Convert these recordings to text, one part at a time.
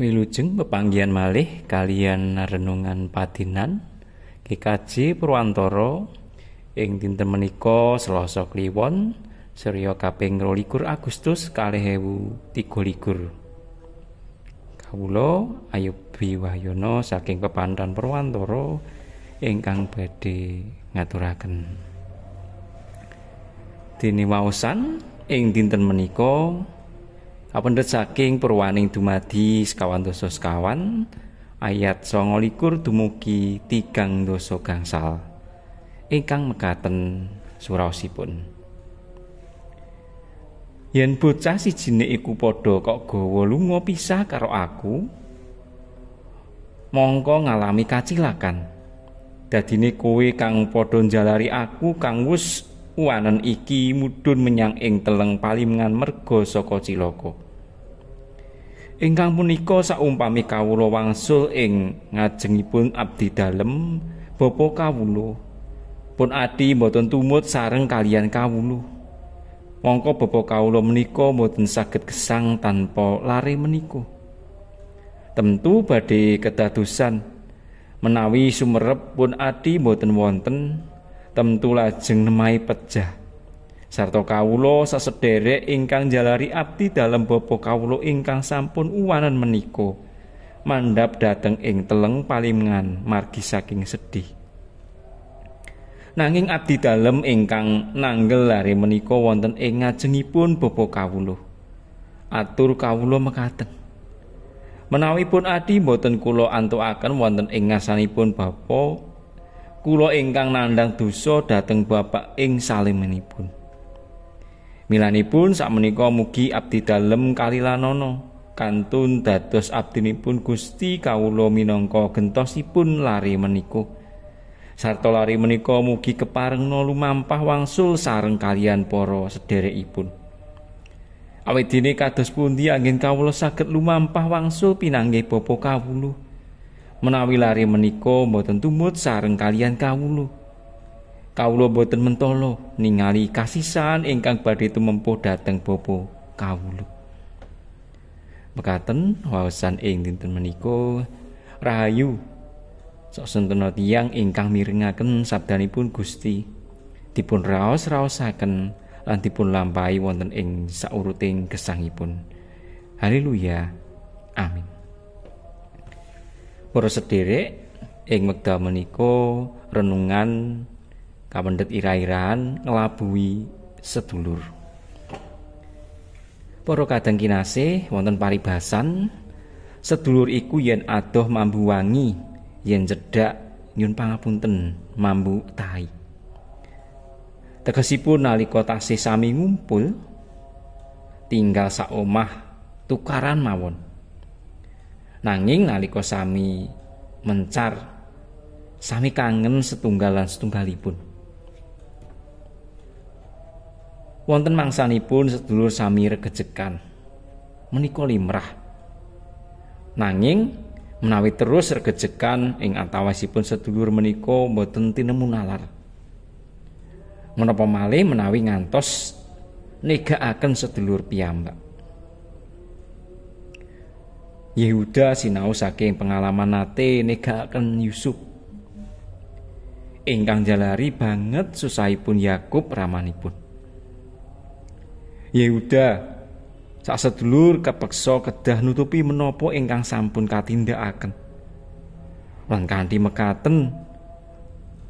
Wilujeng pepanggian malih kalian renungan patinan KKJ Purwantoro ing dinten menika Selasa Kliwon Surya kaping 22 Agustus 2023 Kawula Ayubi Wahyono saking Pepandan Purwantoro ingkang badhe ngaturaken Dini wawasan ing dinten menika Kapendhet saking purwaning dumadi sekawan dosa sekawan ayat 29 dumugi tigang dosa gangsal ingkang mekaten pun. Yen bocah sijine iku podo kok gowo lunga pisah karo aku, mongko ngalami kacilakan. Dadine kowe kang padha njalari aku kang wus wanan iki mudhun menyang ing teleng palimngan merga saka cilaka. Ingkang punika saumpami kawula wangsul ing ngajengipun abdi dalem bapa kawula pun adi mboten tumut sareng kalian kawulo, Mongko bapa kawula menika mboten saged gesang tanpa lare menika. Tentu badhe kedadosan menawi sumerep pun adi mboten wonten tentu lajeng nemai pejah Sarto kawula sasederek ingkang jalari abdi dalam bobo kawulo ingkang sampun uwanan meniko. Mandap dateng ing teleng palingan margi saking sedih nanging abdi dalam ingkang nanggel meniko menika wonten ing ngajengipun bapa kawulo atur kawulo mekaten pun adi boten kula antukaken wonten ing ngasanipun bapa kula ingkang nandang dosa dhateng Bapak ing salemanipun. Milanipun sakmenika mugi abdi dalem kalilanana kantun dados abdinipun Gusti kawula minangka gentosipun lari menika. Sarto lari menika mugi keparengna lumampah wangsul sareng kalian para sedherekipun. Awit dene kados pundi angin kawula saged lumampah wangsul pinanggih Bapa kawula menawi lari meniko, boten tumut sareng kalian kawulo kawulo boten mentolo ningali kasisan ingkang badhe tumempuh dhateng Bapa kawula. Mekaten waosan ing dinten meniko rahayu sok sentena tiyang ingkang mirengaken sabdanipun Gusti dipun raos-raosaken lan dipun lampahi wonten ing sauruting gesangipun. Haleluya. Amin. Poros sederek ing wekdal menika renungan kapendet ira-iraan ngelabui sedulur. Para kadang kinasih wonten paribasan sedulur iku yen adoh mambu wangi, yen cedhak nyun pangapunten mambu tai. Tegesipun nalika tasih sami ngumpul tinggal sak omah tukaran mawon. Nanging nalika sami mencar sami kangen setunggalan setunggalipun. Wonten mangsanipun sedulur sami regejekan. Menika limrah. Nanging menawi terus regejekan ing antawisipun sedulur menika boten tinemu nalar. Menapa malih menawi ngantos akan sedulur piyambak. Yehuda sinau saking pengalaman nate negaken Yusuf. Ingkang jalari banget susahipun Yakub ramanipun. Yehuda sak sedulur kepeksa kedah nutupi menopo ingkang sampun katindakaken. Lan kanthi mekaten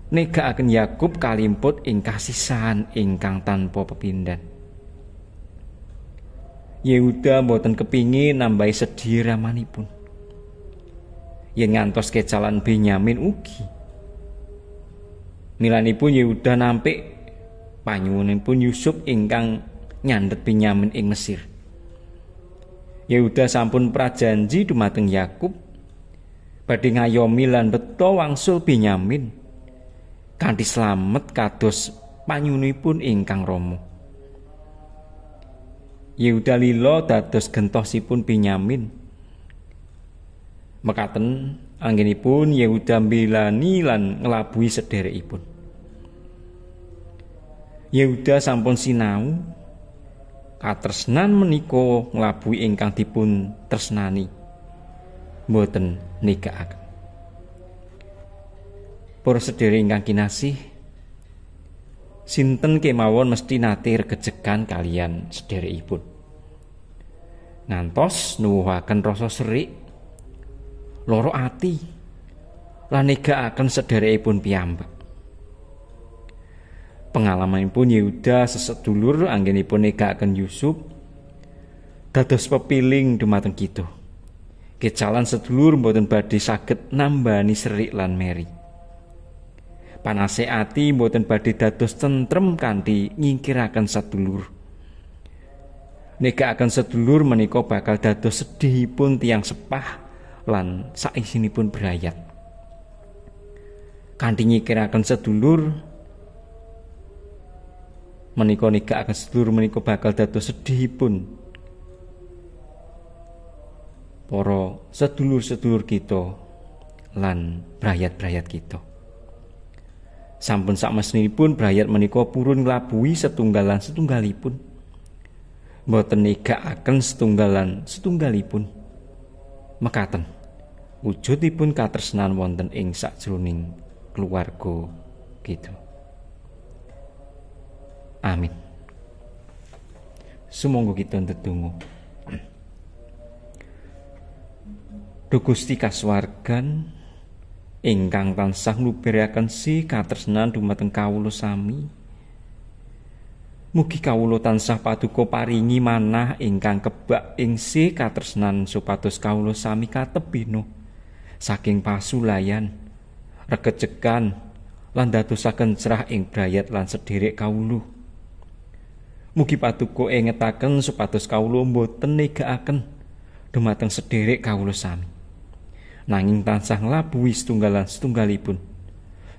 negaken Yakub kalimput ing kasisan ingkang tanpa pepindhan. Yehuda mboten kepingin nambahi sedih ramanipun. Yen ngantos ke jalan Benyamin ugi. Milanipun Yehuda nampik panyuwunipun Yusuf ingkang nyandet Benyamin ing Mesir. Yehuda sampun prajanji dumateng Yakub badhe ngayomi lan beto wangsul Benyamin kanthi slamet kados panyunipun ingkang romo. Yehuda lila dados gentosipun Benyamin. Mekaten anggenipun Yehuda milani lan ngelabuhi sederekipun. Yehuda sampun sinau katresnan menika nglabuhi ingkang dipun tresnani boten nikaaken. Para sedherek ingkang kinasih, sinten kemawon mesti natir kejekan kalian sederekipun. Ngantos nuwuhaken rasa serik, loro ati, lan negakaken sederekipun piyambak. Pengalamanipun Yehuda sesedulur anggenipun negakaken Yusuf dados pepiling dumateng kita. Kecalan sedulur mboten badhe saged nambani serik lan meri panase ati boten badhe dados tentrem kanthi nyingkiraken sedulur akan sedulur menika bakal dados sedihipun tiang sepah lan saisinipun berayat kanthi nyikiraken sedulur menika akan sedulur menika bakal dados sedihipun Poro sedulur-sedulur kita lan berayat berayat kita Sampun pun Brayat menika purun ngelabui setunggalan setunggalipun. Mboten akan setunggalan setunggalipun. Mekaten wujudipun katresnan wonten ing sakjroning keluarga gitu. Amin. Sumangga kita tunggu Duh Gusti kasuwargan ingkang tansah nglubiraken si katresnan dumateng kawula sami. Mugi kawula tansah paduka paringi manah ingkang kebak ing si katresnan supados kawula sami katebino saking pasulayan, regejekan lan dadosaken cerah ing brayat lan sedherek kawula. Mugi paduka ingetaken supados kawula boten negaaken dumateng sedherek kawula sami nanging tansah nglabuhi setunggalan setunggalipun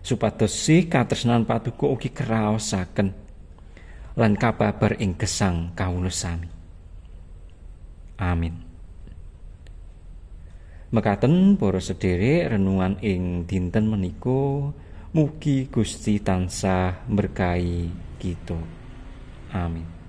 supados si katresnan paduka ugi keraosaken lan kababar ing gesang kawula sami amin mekaten para sedherek renungan ing dinten menika mugi Gusti tansah berkahi kita amin